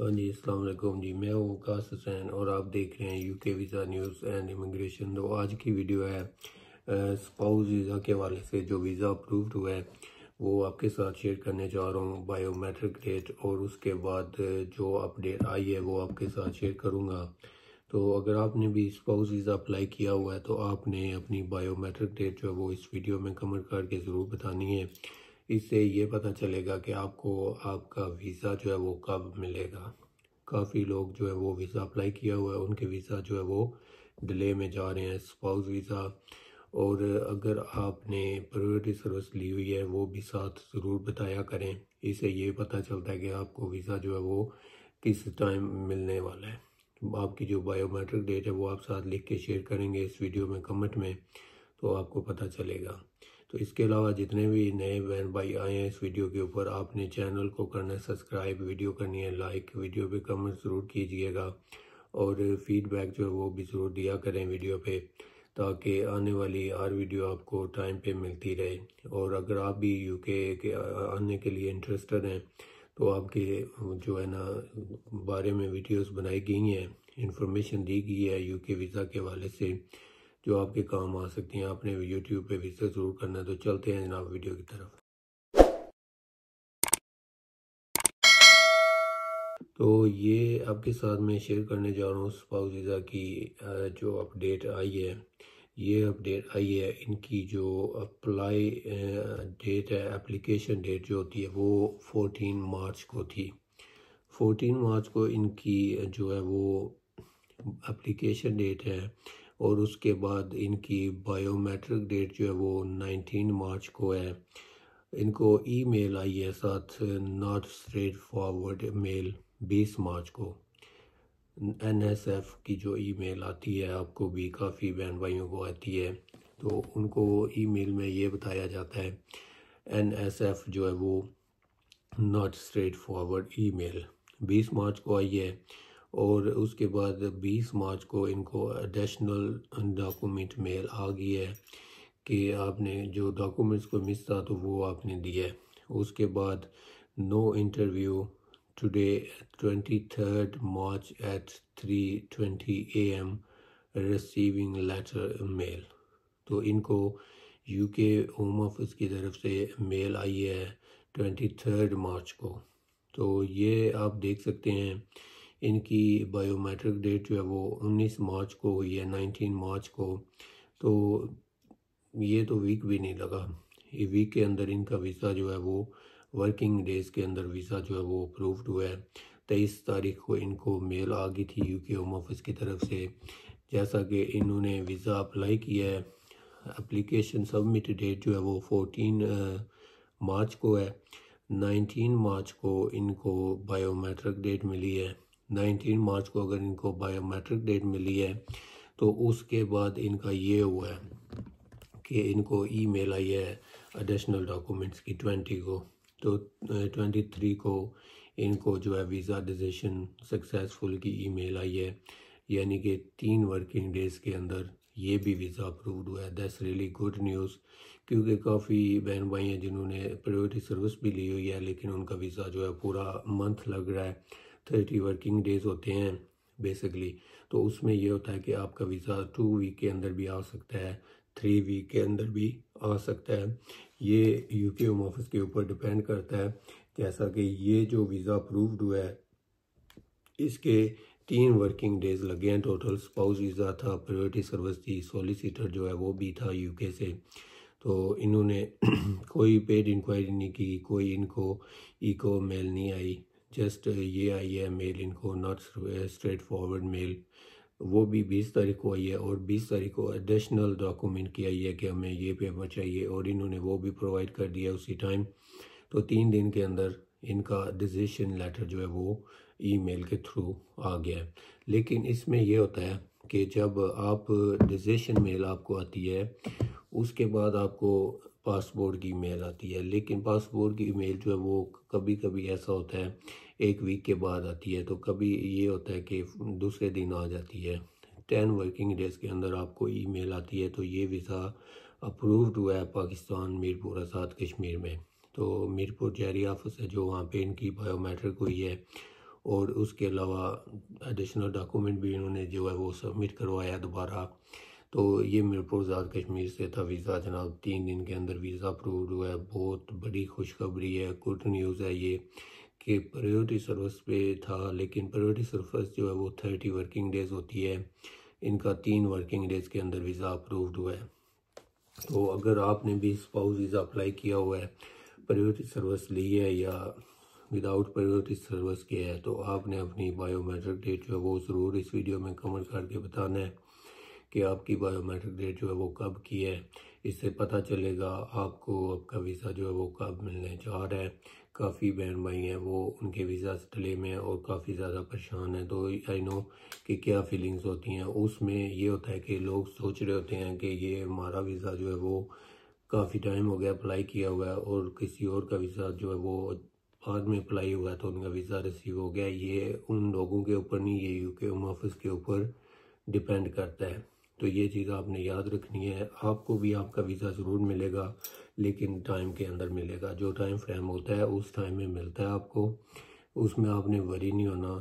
हाँ जी असलम जी मैं हूँ कास हुसैन और आप देख रहे हैं UK visa news and immigration तो आज की वीडियो है स्पाउस वीज़ा के हवाले से जो वीज़ा अप्रूव्ड हुआ है वो आपके साथ शेयर करने जा रहा हूँ बायोमेट्रिक डेट और उसके बाद जो अपडेट आई है वो आपके साथ शेयर करूँगा तो अगर आपने भी स्पाउस वीज़ा अप्लाई किया हुआ है तो आपने अपनी बायोमेट्रिक डेट जो है वो इस वीडियो में कमेंट करके ज़रूर बतानी है इससे ये पता चलेगा कि आपको आपका वीज़ा जो है वो कब मिलेगा काफ़ी लोग जो है वो वीज़ा अप्लाई किया हुआ है उनके वीज़ा जो है वो डिले में जा रहे हैं स्पाउस वीज़ा और अगर आपने प्रायोरिटी सर्विस ली हुई है वो भी साथ ज़रूर बताया करें इससे ये पता चलता है कि आपको वीज़ा जो है वो किस टाइम मिलने वाला है आपकी जो बायोमेट्रिक डेट है वो आप साथ लिख के शेयर करेंगे इस वीडियो में कमेंट में तो आपको पता चलेगा तो इसके अलावा जितने भी नए बहन भाई आए हैं इस वीडियो के ऊपर आपने चैनल को करना है सब्सक्राइब वीडियो करनी है लाइक वीडियो पे कमेंट ज़रूर कीजिएगा और फीडबैक जो है वो भी ज़रूर दिया करें वीडियो पे ताकि आने वाली हर वीडियो आपको टाइम पे मिलती रहे और अगर आप भी यूके के आने के लिए इंटरेस्टेड हैं तो आपके जो है ना बारे में वीडियोस बनाई गई हैं इंफॉर्मेशन दी गई है यूके वीज़ा के हवाले से जो आपके काम आ सकती हैं आपने यूट्यूब पे विजिट ज़रूर करना है तो चलते हैं जनाब वीडियो की तरफ तो ये आपके साथ मैं शेयर करने जा रहा हूँ स्पाउस जीज़ा की जो अपडेट आई है ये अपडेट आई है इनकी जो अप्लाई डेट है एप्लीकेशन डेट जो होती है वो 14 मार्च को थी 14 मार्च को इनकी जो है वो एप्लीकेशन डेट है और उसके बाद इनकी बायोमेट्रिक डेट जो है वो 19 मार्च को है इनको ईमेल आई है साथ not straightforward mail 20 March को एनएसएफ की जो ईमेल आती है आपको भी काफ़ी बहन भाइयों को आती है तो उनको ईमेल में ये बताया जाता है एनएसएफ जो है वो not straightforward email 20 March को आई है और उसके बाद 20 मार्च को इनको एडिशनल डॉक्यूमेंट मेल आ गई है कि आपने जो डॉक्यूमेंट्स को मिस था तो वो आपने दिया है उसके बाद no interview today twenty third March at three twenty AM receiving letter mail तो इनको यूके होम ऑफिस की तरफ से मेल आई है ट्वेंटी थर्ड मार्च को तो ये आप देख सकते हैं इनकी बायोमेट्रिक डेट जो है वो 19 मार्च को हुई है 19 मार्च को तो ये तो वीक भी नहीं लगा ये वीक के अंदर इनका वीज़ा जो है वो वर्किंग डेज़ के अंदर वीज़ा जो है वो अप्रूव्ड हुआ है तेईस तारीख को इनको मेल आ गई थी यूके होम ऑफिस की तरफ से जैसा कि इन्होंने वीज़ा अप्लाई किया है अप्लीकेशन सबमिट डेट जो है वो फोटीन मार्च को है नाइनटीन मार्च को इनको बायोमेट्रिक डेट मिली है 19 मार्च को अगर इनको बायोमेट्रिक डेट मिली है तो उसके बाद इनका ये हुआ है कि इनको ईमेल आई है एडिशनल डॉक्यूमेंट्स की 20 को तो 23 को इनको जो है वीज़ा डिसीजन सक्सेसफुल की ईमेल आई है यानी कि तीन वर्किंग डेज़ के अंदर ये भी वीज़ा अप्रूव्ड हुआ है दैट्स रियली गुड न्यूज़ क्योंकि काफ़ी बहन भाई हैं जिन्होंने प्रायोरिटी सर्विस भी ली हुई है लेकिन उनका वीज़ा जो है पूरा मंथ लग रहा है थर्टी वर्किंग डेज होते हैं बेसिकली तो उसमें यह होता है कि आपका वीज़ा टू वीक के अंदर भी आ सकता है थ्री वीक के अंदर भी आ सकता है ये के होम ऑफिस के ऊपर डिपेंड करता है जैसा कि ये जो वीज़ा अप्रूव्ड हुआ है इसके तीन वर्किंग डेज लगे हैं टोटल स्पाउस वीज़ा था प्रायोरिटी सर्विस थी सॉलिसिटर जो है वो भी था यूके से तो इन्होंने कोई पेड इंक्वायरी नहीं की कोई इनको ई को मेल नहीं आई जस्ट ये आई है मेल इनको नॉट स्ट्रेट फॉरवर्ड मेल वो भी बीस तारीख को आई है और बीस तारीख को एडिशनल डॉक्यूमेंट की आई है कि हमें ये पेपर चाहिए और इन्होंने वो भी प्रोवाइड कर दिया उसी टाइम तो तीन दिन के अंदर इनका डिसीशन लेटर जो है वो ईमेल के थ्रू आ गया है लेकिन इसमें यह होता है कि जब आप डिसीशन मेल आपको आती है उसके बाद आपको पासपोर्ट की ईमेल आती है लेकिन पासपोर्ट की ईमेल जो है वो कभी कभी ऐसा होता है एक वीक के बाद आती है तो कभी ये होता है कि दूसरे दिन आ जाती है टेन वर्किंग डेज़ के अंदर आपको ईमेल आती है तो ये वीज़ा अप्रूव्ड हुआ है पाकिस्तान मीरपुर आज़ाद कश्मीर में तो मीरपुर जहरी ऑफिस है जो वहाँ पर इनकी बायोमेट्रिक हुई है और उसके अलावा एडिशनल डॉक्यूमेंट भी इन्होंने जो है वो सबमिट करवाया दोबारा तो ये मीरपुर आज़ाद कश्मीर से था वीज़ा जनाब तीन दिन के अंदर वीज़ा अप्रूव्ड हुआ है बहुत बड़ी खुशखबरी है गुड न्यूज़ है ये कि प्रायोरिटी सर्विस पे था लेकिन प्रायोरिटी सर्विस जो है वो थर्टी वर्किंग डेज़ होती है इनका तीन वर्किंग डेज़ के अंदर वीज़ा अप्रूव्ड हुआ है तो अगर आपने भी स्पाउस वीज़ा अप्लाई किया हुआ है प्रायोरिटी सर्विस ली है या विदाउट प्रायोरिटी सर्विस के है तो आपने अपनी बायोमेट्रिक डेट जो है वो ज़रूर इस वीडियो में कमेंट करके बताना है कि आपकी बायोमेट्रिक डेट जो है वो कब की है इससे पता चलेगा आपको आपका वीज़ा जो है वो कब मिलने जा रहा है काफ़ी बहन भाई हैं वो उनके वीज़ा डिले में और काफ़ी ज़्यादा परेशान हैं तो आई नो कि क्या फीलिंग्स होती हैं उसमें ये होता है कि लोग सोच रहे होते हैं कि ये हमारा वीज़ा जो है वो काफ़ी टाइम हो गया अप्लाई किया हुआ है और किसी और का वीज़ा जो है वो बाद में अप्लाई हुआ है तो उनका वीज़ा रिसीव हो गया ये उन लोगों के ऊपर नहीं ये यू के के ऊपर डिपेंड करता है तो ये चीज़ आपने याद रखनी है आपको भी आपका वीज़ा ज़रूर मिलेगा लेकिन टाइम के अंदर मिलेगा जो टाइम फ्रेम होता है उस टाइम में मिलता है आपको उसमें आपने वरी नहीं होना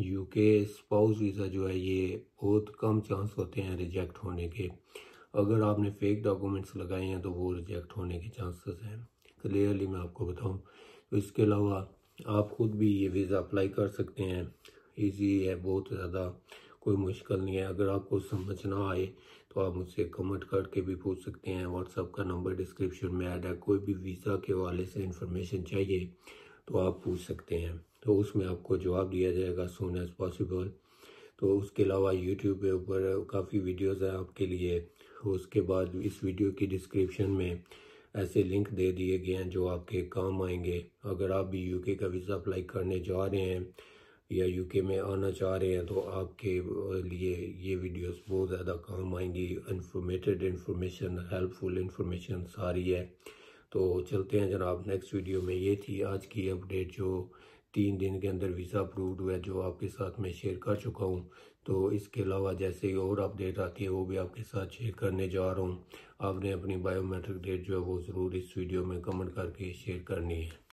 यूके स्पाउस वीज़ा जो है ये बहुत कम चांस होते हैं रिजेक्ट होने के अगर आपने फेक डॉक्यूमेंट्स लगाए हैं तो वो रिजेक्ट होने के चांसेस हैं क्लियरली मैं आपको बताऊं तो इसके अलावा आप खुद भी ये वीज़ा अप्लाई कर सकते हैं इजी है बहुत ज़्यादा कोई मुश्किल नहीं है अगर आपको समझ ना आए तो आप मुझसे कमेंट करके भी पूछ सकते हैं व्हाट्सअप का नंबर डिस्क्रिप्शन में ऐड है कोई भी वीज़ा के वाले से इंफॉर्मेशन चाहिए तो आप पूछ सकते हैं तो उसमें आपको जवाब दिया जाएगा सोन एज़ पॉसिबल तो उसके अलावा यूट्यूब के ऊपर काफ़ी वीडियोज़ हैं आपके लिए उसके बाद इस वीडियो की डिस्क्रिप्शन में ऐसे लिंक दे दिए गए हैं जो आपके काम आएंगे अगर आप भी यूके का वीज़ा अप्लाई करने जा रहे हैं या यूके में आना चाह रहे हैं तो आपके लिए ये वीडियोस बहुत ज़्यादा काम आएंगी इंफॉर्मेटेड इन्फॉर्मेशन हेल्पफुल इन्फॉर्मेशन सारी है तो चलते हैं जनाब नेक्स्ट वीडियो में ये थी आज की अपडेट जो तीन दिन के अंदर वीज़ा अप्रूव्ड हुआ जो आपके साथ मैं शेयर कर चुका हूँ तो इसके अलावा जैसे ही और अपडेट आती है वो भी आपके साथ शेयर करने जा रहा हूँ आपने अपनी बायोमेट्रिक डेट जो है वो ज़रूर इस वीडियो में कमेंट करके शेयर करनी है